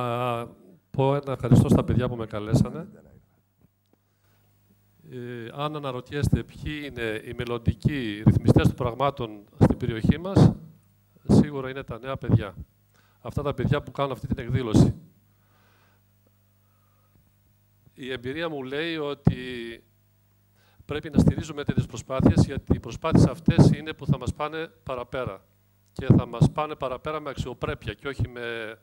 να πω ένα ευχαριστώ στα παιδιά που με καλέσανε. Ε, αν αναρωτιέστε ποιοι είναι οι μελλοντικοί ρυθμιστές των πραγμάτων στην περιοχή μας, σίγουρα είναι τα νέα παιδιά. Αυτά τα παιδιά που κάνουν αυτή την εκδήλωση. Η εμπειρία μου λέει ότι πρέπει να στηρίζουμε τέτοιες προσπάθειες, γιατί οι προσπάθειες αυτές είναι που θα μας πάνε παραπέρα. Και θα μας πάνε παραπέρα με αξιοπρέπεια και όχι με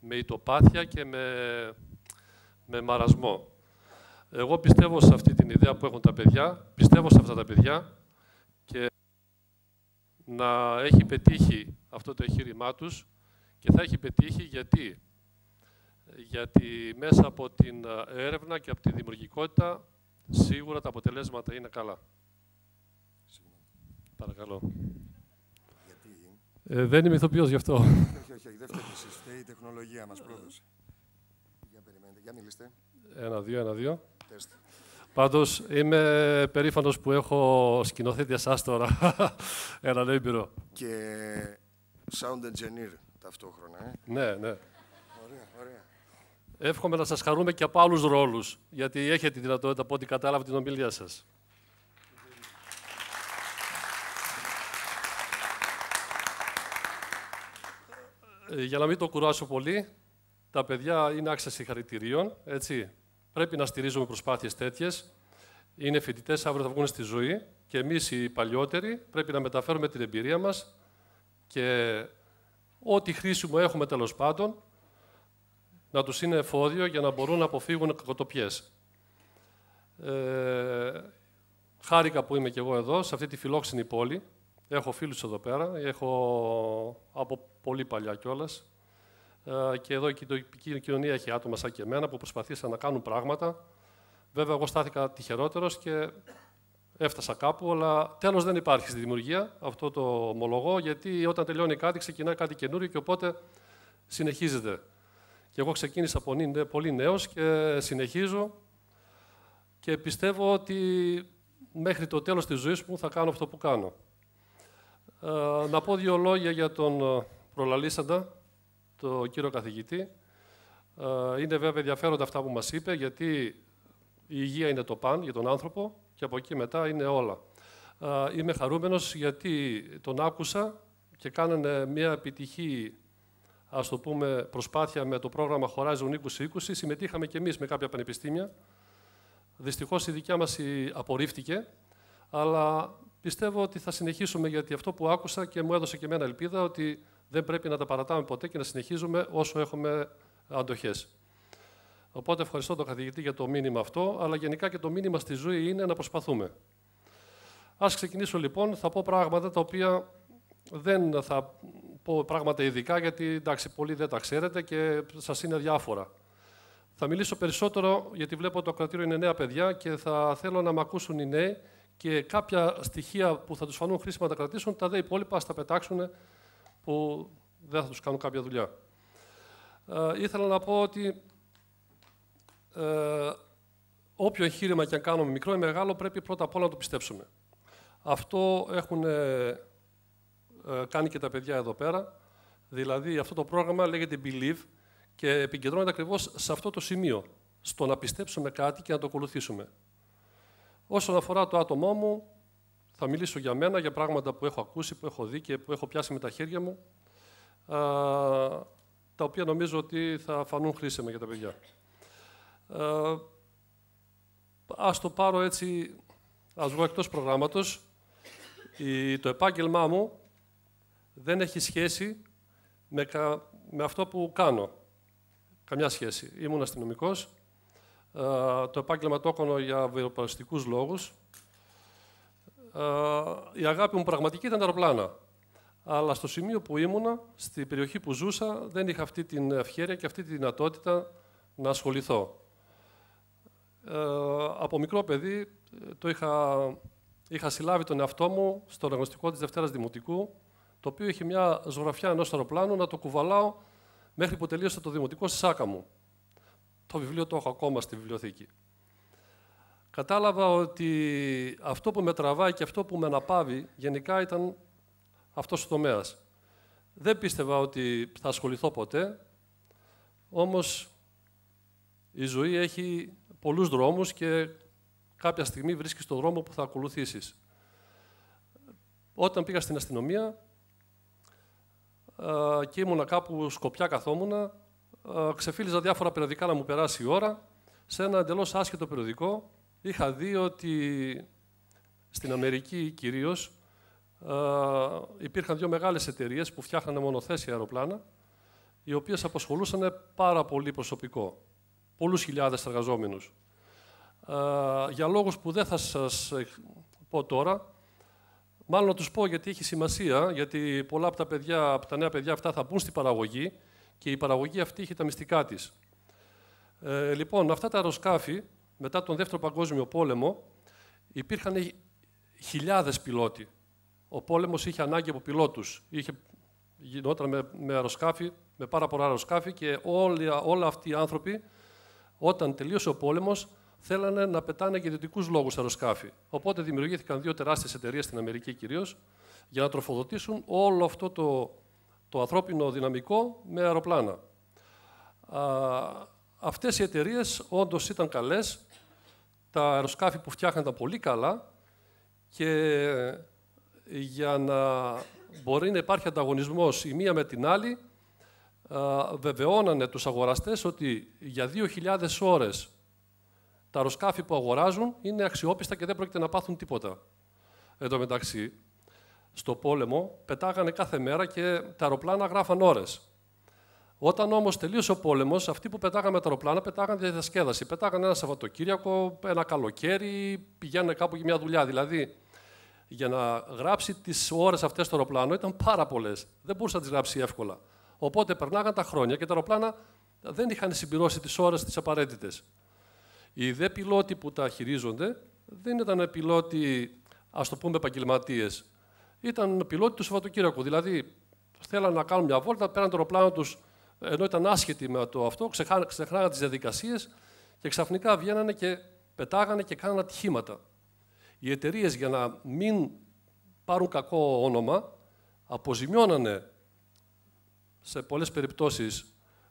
με ητοπάθεια και με, μαρασμό. Εγώ πιστεύω σε αυτή την ιδέα που έχουν τα παιδιά, πιστεύω σε αυτά τα παιδιά και να έχει πετύχει αυτό το εγχείρημά τους και θα έχει πετύχει γιατί. Γιατί μέσα από την έρευνα και από τη δημιουργικότητα σίγουρα τα αποτελέσματα είναι καλά. Παρακαλώ. Ε, δεν είμαι ηθοποιός γι' αυτό. όχι, όχι, δεν φταίτε εσείς. Φταίει η τεχνολογία μας πρόδωσε. Για περιμένετε, για μιλήστε. Ένα, δύο, ένα, δύο. Τεστ. Πάντως, είμαι περήφανος που έχω σκηνοθέτει εσάς τώρα. Έναν έμπειρο. Και sound engineer ταυτόχρονα, ε. Ναι, ναι. Ωραία, ωραία. Εύχομαι να σας χαρούμε και από άλλους ρόλους, γιατί έχετε τη δυνατότητα από ό,τι κατάλαβα την ομιλία σας. Ε, για να μην το κουράσω πολύ, τα παιδιά είναι άξιας συγχαρητηρίων. Έτσι. Πρέπει να στηρίζουμε προσπάθειες τέτοιες. Είναι φοιτητές, αύριο θα βγουν στη ζωή και εμείς οι παλιότεροι πρέπει να μεταφέρουμε την εμπειρία μας και ό,τι χρήσιμο έχουμε τέλος πάντων να τους είναι εφόδιο για να μπορούν να αποφύγουν κακοτοπιές. Ε, χάρηκα που είμαι και εγώ εδώ, σε αυτή τη φιλόξενη πόλη, Έχω φίλους εδώ πέρα, έχω από πολύ παλιά κιόλας. Ε, και εδώ η κοινωνία έχει άτομα σαν και εμένα που προσπαθήσαν να κάνουν πράγματα. Βέβαια, εγώ στάθηκα τυχερότερος και έφτασα κάπου, αλλά τέλος δεν υπάρχει στη δημιουργία. Αυτό το ομολογώ, γιατί όταν τελειώνει κάτι, ξεκινάει κάτι καινούριο και οπότε συνεχίζεται. Και εγώ ξεκίνησα από πολύ νέος και συνεχίζω και πιστεύω ότι μέχρι το τέλος της ζωής μου θα κάνω αυτό που κάνω. Ε, να πω δύο λόγια για τον ε, προλαλήσαντα, τον κύριο καθηγητή. Ε, είναι βέβαια ενδιαφέροντα αυτά που μας είπε, γιατί η υγεία είναι το παν για τον άνθρωπο και από εκεί μετά είναι όλα. Είμαι χαρούμενος γιατί τον άκουσα και κάνανε μια επιτυχή ας το πούμε, προσπάθεια με το πρόγραμμα Horizon 2020. Συμμετείχαμε και εμείς με κάποια πανεπιστήμια. Δυστυχώς η δικιά μας απορρίφθηκε, αλλά Πιστεύω ότι θα συνεχίσουμε, γιατί αυτό που άκουσα και μου έδωσε και εμένα ελπίδα, ότι δεν πρέπει να τα παρατάμε ποτέ και να συνεχίζουμε όσο έχουμε αντοχές. Οπότε ευχαριστώ τον καθηγητή για το μήνυμα αυτό, αλλά γενικά και το μήνυμα στη ζωή είναι να προσπαθούμε. Ας ξεκινήσω λοιπόν, θα πω πράγματα τα οποία δεν θα πω πράγματα ειδικά, γιατί εντάξει, πολλοί δεν τα ξέρετε και σας είναι διάφορα. Θα μιλήσω περισσότερο, γιατί βλέπω το κρατήριο είναι νέα παιδιά και θα θέλω να με ακούσουν οι νέοι και κάποια στοιχεία που θα τους φανούν χρήσιμα να τα κρατήσουν, τα δε υπόλοιπα τα πετάξουν που δεν θα τους κάνουν κάποια δουλειά. Ε, ήθελα να πω ότι ε, όποιο εγχείρημα και αν κάνουμε, μικρό ή μεγάλο, πρέπει πρώτα απ' όλα να το πιστέψουμε. Αυτό έχουν ε, κάνει και τα παιδιά εδώ πέρα. Δηλαδή, αυτό το πρόγραμμα λέγεται Believe και επικεντρώνεται ακριβώς σε αυτό το σημείο. Στο να πιστέψουμε κάτι και να το ακολουθήσουμε. Όσον αφορά το άτομό μου, θα μιλήσω για μένα, για πράγματα που έχω ακούσει, που έχω δει και που έχω πιάσει με τα χέρια μου, α, τα οποία νομίζω ότι θα φανούν χρήσιμα για τα παιδιά. Α, ας το πάρω έτσι, ας βγω εκτός προγράμματος. το επάγγελμά μου δεν έχει σχέση με, με αυτό που κάνω. Καμιά σχέση. Ήμουν αστυνομικός, ε, το επάγγελμα το για βιοπαραστικούς λόγους. Ε, η αγάπη μου πραγματική ήταν τα αεροπλάνα. Αλλά στο σημείο που ήμουνα, στην περιοχή που ζούσα, δεν είχα αυτή την ευχαίρεια και αυτή τη δυνατότητα να ασχοληθώ. Ε, από μικρό παιδί το είχα, είχα συλλάβει τον εαυτό μου στο αναγνωστικό της Δευτέρας Δημοτικού, το οποίο είχε μια ζωγραφιά ενός αεροπλάνου να το κουβαλάω μέχρι που τελείωσε το δημοτικό στη σάκα μου. Το βιβλίο το έχω ακόμα στη βιβλιοθήκη. Κατάλαβα ότι αυτό που με τραβάει και αυτό που με αναπαύει γενικά ήταν αυτός ο τομέας. Δεν πίστευα ότι θα ασχοληθώ ποτέ, όμως η ζωή έχει πολλούς δρόμους και κάποια στιγμή βρίσκεις τον δρόμο που θα ακολουθήσεις. Όταν πήγα στην αστυνομία ε, και ήμουνα κάπου σκοπιά καθόμουνα, ε, ξεφύλιζα διάφορα περιοδικά να μου περάσει η ώρα. Σε ένα εντελώς άσχετο περιοδικό είχα δει ότι στην Αμερική κυρίως ε, υπήρχαν δύο μεγάλες εταιρείες που φτιάχνανε μονοθέσια αεροπλάνα, οι οποίες απασχολούσαν πάρα πολύ προσωπικό, πολλούς χιλιάδες εργαζόμενους. Ε, για λόγους που δεν θα σας πω τώρα, μάλλον να τους πω γιατί έχει σημασία, γιατί πολλά από τα, παιδιά, από τα νέα παιδιά αυτά θα μπουν στην παραγωγή και η παραγωγή αυτή είχε τα μυστικά της. Ε, λοιπόν, αυτά τα αεροσκάφη, μετά τον Δεύτερο Παγκόσμιο Πόλεμο, υπήρχαν χιλιάδες πιλότοι. Ο πόλεμος είχε ανάγκη από πιλότους. Είχε, γινόταν με, με αεροσκάφη, με πάρα πολλά αεροσκάφη και όλοι όλα αυτοί οι άνθρωποι, όταν τελείωσε ο πόλεμος, θέλανε να πετάνε για ιδιωτικούς λόγους αεροσκάφη. Οπότε δημιουργήθηκαν δύο τεράστιες εταιρείες στην Αμερική κυρίως για να τροφοδοτήσουν όλο αυτό το το ανθρώπινο δυναμικό με αεροπλάνα. Α, αυτές οι εταιρείες όντως ήταν καλές, τα αεροσκάφη που φτιάχναν τα πολύ καλά και για να μπορεί να υπάρχει ανταγωνισμός η μία με την άλλη, α, βεβαιώνανε τους αγοραστές ότι για 2.000 ώρες τα αεροσκάφη που αγοράζουν είναι αξιόπιστα και δεν πρόκειται να πάθουν τίποτα. Εν τω μεταξύ, στο πόλεμο πετάγανε κάθε μέρα και τα αεροπλάνα γράφαν ώρες. Όταν όμως τελείωσε ο πόλεμος, αυτοί που πετάγανε τα αεροπλάνα πετάγανε για διασκέδαση. Πετάγανε ένα Σαββατοκύριακο, ένα καλοκαίρι, πηγαίνανε κάπου για μια δουλειά. Δηλαδή, για να γράψει τις ώρες αυτές το αεροπλάνο ήταν πάρα πολλές. Δεν μπορούσε να τις γράψει εύκολα. Οπότε περνάγαν τα χρόνια και τα αεροπλάνα δεν είχαν συμπληρώσει τις ώρες τις απαραίτητες. Οι δε πιλότοι που τα χειρίζονται δεν ήταν πιλότοι, ας το πούμε, επαγγελματίες ήταν πιλότοι του Σαββατοκύριακου. Δηλαδή, θέλανε να κάνουν μια βόλτα, πέραν το αεροπλάνο τους, ενώ ήταν άσχετοι με το αυτό, ξεχνάγανε τις διαδικασίες και ξαφνικά βγαίνανε και πετάγανε και κάνανε ατυχήματα. Οι εταιρείες για να μην πάρουν κακό όνομα, αποζημιώνανε σε πολλές περιπτώσεις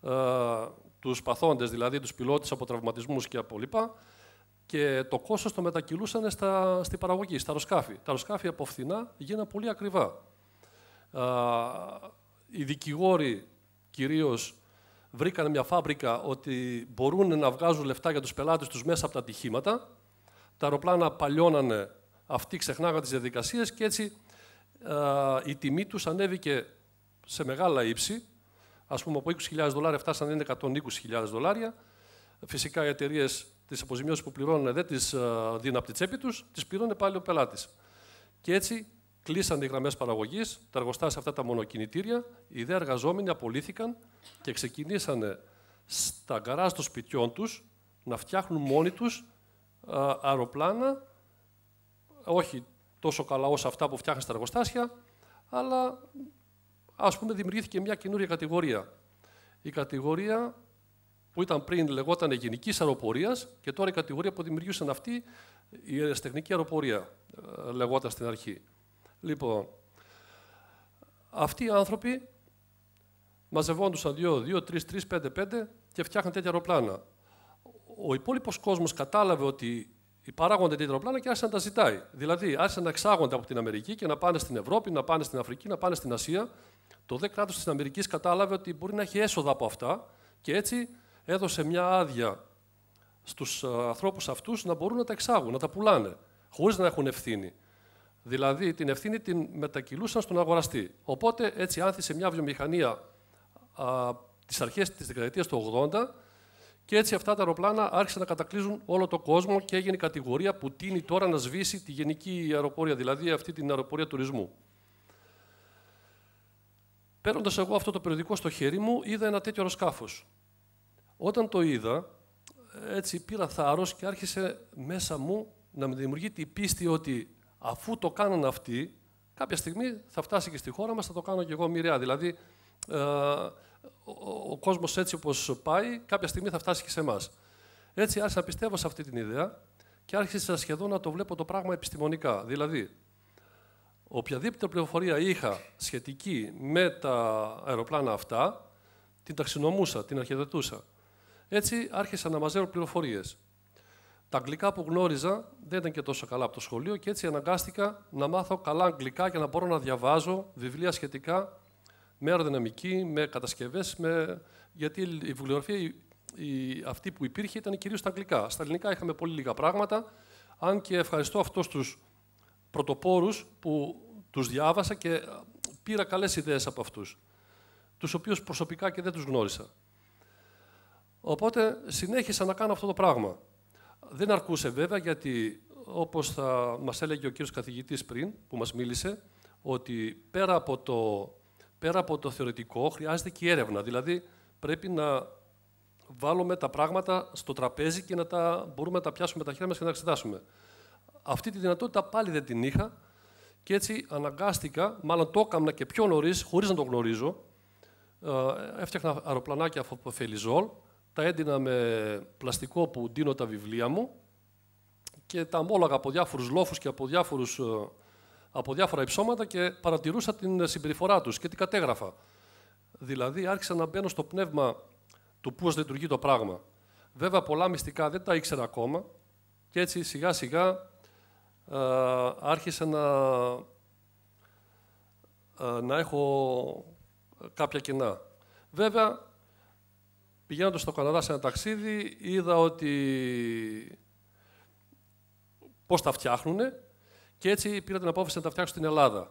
του ε, τους παθόντες, δηλαδή τους πιλότες από τραυματισμούς και από λοιπά, και το κόστος το μετακυλούσαν στα, στην παραγωγή, στα αεροσκάφη. Τα αεροσκάφη από φθηνά γίνανε πολύ ακριβά. Α, οι δικηγόροι κυρίως βρήκαν μια φάμπρικα ότι μπορούν να βγάζουν λεφτά για τους πελάτες τους μέσα από τα ατυχήματα. Τα αεροπλάνα παλιώνανε, αυτοί ξεχνάγαν τις διαδικασίες και έτσι α, η τιμή τους ανέβηκε σε μεγάλα ύψη. Ας πούμε από 20.000 δολάρια φτάσανε 120.000 δολάρια Φυσικά οι εταιρείες τις αποζημιώσεις που πληρώνουν δεν τις ε, δίνουν από τη τσέπη τους, τις πληρώνει πάλι ο πελάτης. Και έτσι κλείσαν οι γραμμές παραγωγής, τα εργοστάσια αυτά τα μονοκινητήρια, οι δε εργαζόμενοι απολύθηκαν και ξεκινήσανε στα γκαράζ των σπιτιών τους να φτιάχνουν μόνοι τους ε, αεροπλάνα, όχι τόσο καλά όσα αυτά που φτιάχνουν στα εργοστάσια, αλλά ας πούμε δημιουργήθηκε μια καινούρια κατηγορία. Η κατηγορία που ήταν πριν λεγόταν γενικής αεροπορίας και τώρα η κατηγορία που δημιουργούσαν αυτή, η αεροτεχνική αεροπορία, ε, λεγόταν στην αρχή. Λοιπόν, αυτοί οι άνθρωποι μαζευόντουσαν 2, 2, 3, 3, 5, 5 και φτιάχναν τέτοια αεροπλάνα. Ο υπόλοιπος κόσμος κατάλαβε ότι παράγονται τέτοια αεροπλάνα και άρχισαν να τα ζητάει. Δηλαδή, άρχισαν να εξάγονται από την Αμερική και να πάνε στην Ευρώπη, να πάνε στην Αφρική, να πάνε στην Ασία. Το δε κράτος της Αμερικής κατάλαβε ότι μπορεί να έχει έσοδα από αυτά και έτσι έδωσε μια άδεια στους ε, ανθρώπους αυτούς να μπορούν να τα εξάγουν, να τα πουλάνε, χωρίς να έχουν ευθύνη. Δηλαδή την ευθύνη την μετακυλούσαν στον αγοραστή. Οπότε έτσι άνθησε μια βιομηχανία α, τις αρχές της δεκαετίας του 80 και έτσι αυτά τα αεροπλάνα άρχισαν να κατακλείζουν όλο τον κόσμο και έγινε η κατηγορία που τίνει τώρα να σβήσει τη γενική αεροπορία, δηλαδή αυτή την αεροπορία τουρισμού. Παίρνοντας εγώ αυτό το περιοδικό στο χέρι μου, είδα ένα τέτοιο αεροσκάφος. Όταν το είδα, έτσι πήρα θάρρος και άρχισε μέσα μου να με δημιουργεί την πίστη ότι αφού το κάνανε αυτοί, κάποια στιγμή θα φτάσει και στη χώρα μας, θα το κάνω και εγώ μοιραία. Δηλαδή, ε, ο, ο κόσμος έτσι όπως πάει, κάποια στιγμή θα φτάσει και σε εμάς. Έτσι άρχισα να πιστεύω σε αυτή την ιδέα και άρχισα σχεδόν να το βλέπω το πράγμα επιστημονικά. Δηλαδή, οποιαδήποτε πληροφορία είχα σχετική με τα αεροπλάνα αυτά, την ταξινομούσα, την αρχιδετούσα. Έτσι άρχισα να μαζεύω πληροφορίες. Τα αγγλικά που γνώριζα δεν ήταν και τόσο καλά από το σχολείο και έτσι αναγκάστηκα να μάθω καλά αγγλικά για να μπορώ να διαβάζω βιβλία σχετικά με αεροδυναμική, με κατασκευές, με... γιατί η βιβλιογραφία η, αυτή που υπήρχε ήταν κυρίως στα αγγλικά. Στα ελληνικά είχαμε πολύ λίγα πράγματα, αν και ευχαριστώ αυτούς τους πρωτοπόρους που τους διάβασα και πήρα καλές ιδέες από αυτούς, τους οποίους προσωπικά και δεν τους γνώρισα. Οπότε συνέχισα να κάνω αυτό το πράγμα. Δεν αρκούσε βέβαια γιατί όπως θα μας έλεγε ο κύριος καθηγητής πριν που μας μίλησε ότι πέρα από το, πέρα από το θεωρητικό χρειάζεται και η έρευνα. Δηλαδή πρέπει να βάλουμε τα πράγματα στο τραπέζι και να τα μπορούμε να τα πιάσουμε τα χέρια μας και να τα εξετάσουμε. Αυτή τη δυνατότητα πάλι δεν την είχα και έτσι αναγκάστηκα, μάλλον το έκανα και πιο νωρίς, χωρίς να το γνωρίζω, ε, έφτιαχνα αεροπλανάκια από φελιζόλ τα έντυνα με πλαστικό που ντύνω τα βιβλία μου και τα μόλαγα από διάφορους λόφους και από, διάφορους, ε, από διάφορα υψώματα και παρατηρούσα την συμπεριφορά τους και την κατέγραφα. Δηλαδή άρχισα να μπαίνω στο πνεύμα του πώς λειτουργεί το πράγμα. Βέβαια πολλά μυστικά δεν τα ήξερα ακόμα και έτσι σιγά σιγά α, ε, άρχισα να, ε, να έχω κάποια κενά. Βέβαια Πηγαίνοντας στο Καναδά σε ένα ταξίδι, είδα ότι πώς τα φτιάχνουν και έτσι πήρα την απόφαση να τα φτιάξω στην Ελλάδα.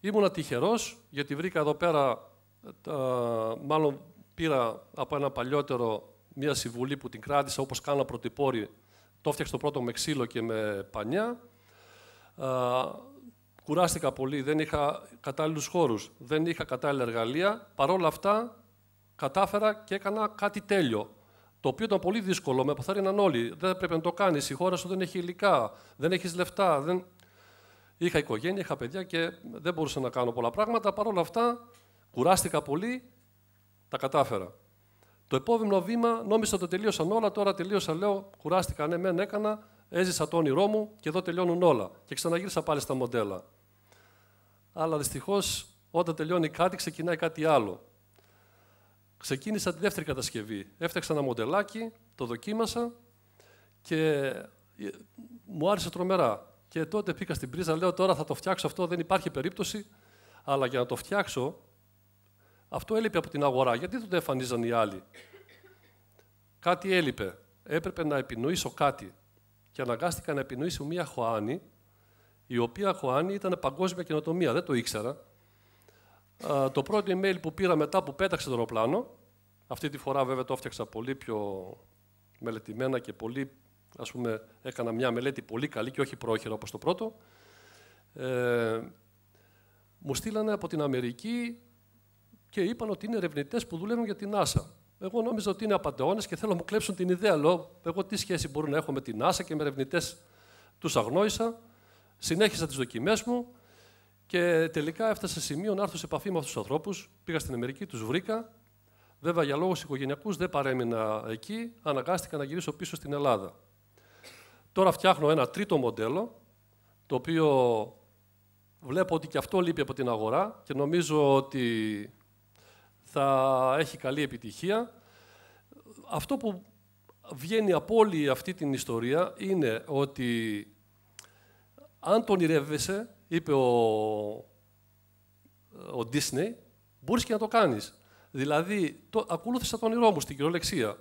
Ήμουνα τυχερός γιατί βρήκα εδώ πέρα, μάλλον πήρα από ένα παλιότερο μια συμβουλή που την κράτησα, όπως κάνα πρωτοπόρη, το έφτιαξα το πρώτο με ξύλο και με πανιά. κουράστηκα πολύ, δεν είχα κατάλληλους χώρους, δεν είχα κατάλληλα εργαλεία. Παρ' όλα αυτά, κατάφερα και έκανα κάτι τέλειο. Το οποίο ήταν πολύ δύσκολο, με αποθαρρύναν όλοι. Δεν πρέπει να το κάνεις. Η χώρα σου δεν έχει υλικά, δεν έχεις λεφτά. Δεν... Είχα οικογένεια, είχα παιδιά και δεν μπορούσα να κάνω πολλά πράγματα. Παρ' όλα αυτά, κουράστηκα πολύ, τα κατάφερα. Το επόμενο βήμα, νόμιζα το τελείωσαν όλα. Τώρα τελείωσα, λέω, κουράστηκα, ναι, μεν έκανα, έζησα το όνειρό μου και εδώ τελειώνουν όλα. Και ξαναγύρισα πάλι στα μοντέλα. Αλλά δυστυχώς, όταν τελειώνει κάτι, ξεκινάει κάτι άλλο. Ξεκίνησα τη δεύτερη κατασκευή. Έφτιαξα ένα μοντελάκι, το δοκίμασα και ε, μου άρεσε τρομερά. Και τότε πήγα στην πρίζα, λέω τώρα θα το φτιάξω αυτό, δεν υπάρχει περίπτωση. Αλλά για να το φτιάξω, αυτό έλειπε από την αγορά. Γιατί δεν το εμφανίζαν οι άλλοι. Κάτι έλειπε. Έπρεπε να επινοήσω κάτι. Και αναγκάστηκα να επινοήσω μία χωάνη, η οποία χωάνη ήταν παγκόσμια καινοτομία. Δεν το ήξερα. Ε, το πρώτο email που πήρα μετά που πέταξε το αεροπλάνο, αυτή τη φορά βέβαια το έφτιαξα πολύ πιο μελετημένα και πολύ, ας πούμε, έκανα μια μελέτη πολύ καλή και όχι πρόχειρα όπως το πρώτο, ε, μου στείλανε από την Αμερική και είπαν ότι είναι ερευνητές που δουλεύουν για την NASA. Εγώ νόμιζα ότι είναι απαταιώνες και θέλω να μου κλέψουν την ιδέα. Λέω, εγώ τι σχέση μπορώ να έχω με την NASA και με ερευνητές. Τους αγνόησα, συνέχισα τις δοκιμές μου και τελικά έφτασα σε σημείο να έρθω σε επαφή με αυτούς τους ανθρώπους. Πήγα στην Αμερική, τους βρήκα. Βέβαια, για λόγους οικογενειακούς δεν παρέμεινα εκεί. Αναγκάστηκα να γυρίσω πίσω στην Ελλάδα. Τώρα φτιάχνω ένα τρίτο μοντέλο, το οποίο βλέπω ότι και αυτό λείπει από την αγορά και νομίζω ότι θα έχει καλή επιτυχία. Αυτό που βγαίνει από όλη αυτή την ιστορία είναι ότι αν τον ονειρεύεσαι, είπε ο, ο Disney, μπορείς και να το κάνεις. Δηλαδή, το, ακολούθησα τον όνειρό μου στην κυριολεξία.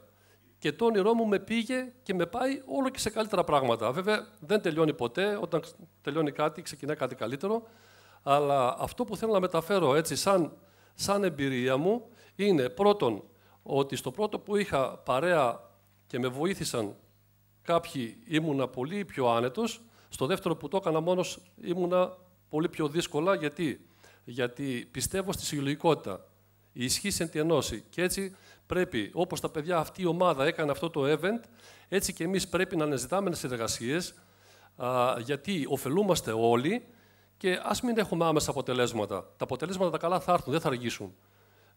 Και το όνειρό μου με πήγε και με πάει όλο και σε καλύτερα πράγματα. Βέβαια, δεν τελειώνει ποτέ. Όταν τελειώνει κάτι, ξεκινά κάτι καλύτερο. Αλλά αυτό που θέλω να μεταφέρω έτσι σαν, σαν εμπειρία μου είναι πρώτον ότι στο πρώτο που είχα παρέα και με βοήθησαν κάποιοι ήμουνα πολύ πιο άνετος στο δεύτερο που το έκανα μόνος ήμουνα πολύ πιο δύσκολα, γιατί, γιατί πιστεύω στη συλλογικότητα. Η ισχύ εν Και έτσι πρέπει, όπως τα παιδιά αυτή η ομάδα έκανε αυτό το event, έτσι και εμείς πρέπει να αναζητάμε συνεργασίες, γιατί ωφελούμαστε όλοι και ας μην έχουμε άμεσα αποτελέσματα. Τα αποτελέσματα τα καλά θα έρθουν, δεν θα αργήσουν.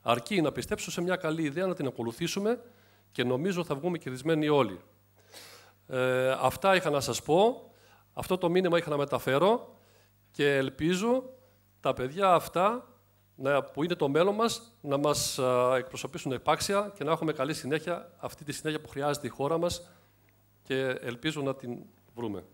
Αρκεί να πιστέψουμε σε μια καλή ιδέα, να την ακολουθήσουμε και νομίζω θα βγούμε κερδισμένοι όλοι. Ε, αυτά είχα να σας πω. Αυτό το μήνυμα είχα να μεταφέρω και ελπίζω τα παιδιά αυτά που είναι το μέλλον μας να μας εκπροσωπήσουν επάξια και να έχουμε καλή συνέχεια, αυτή τη συνέχεια που χρειάζεται η χώρα μας και ελπίζω να την βρούμε.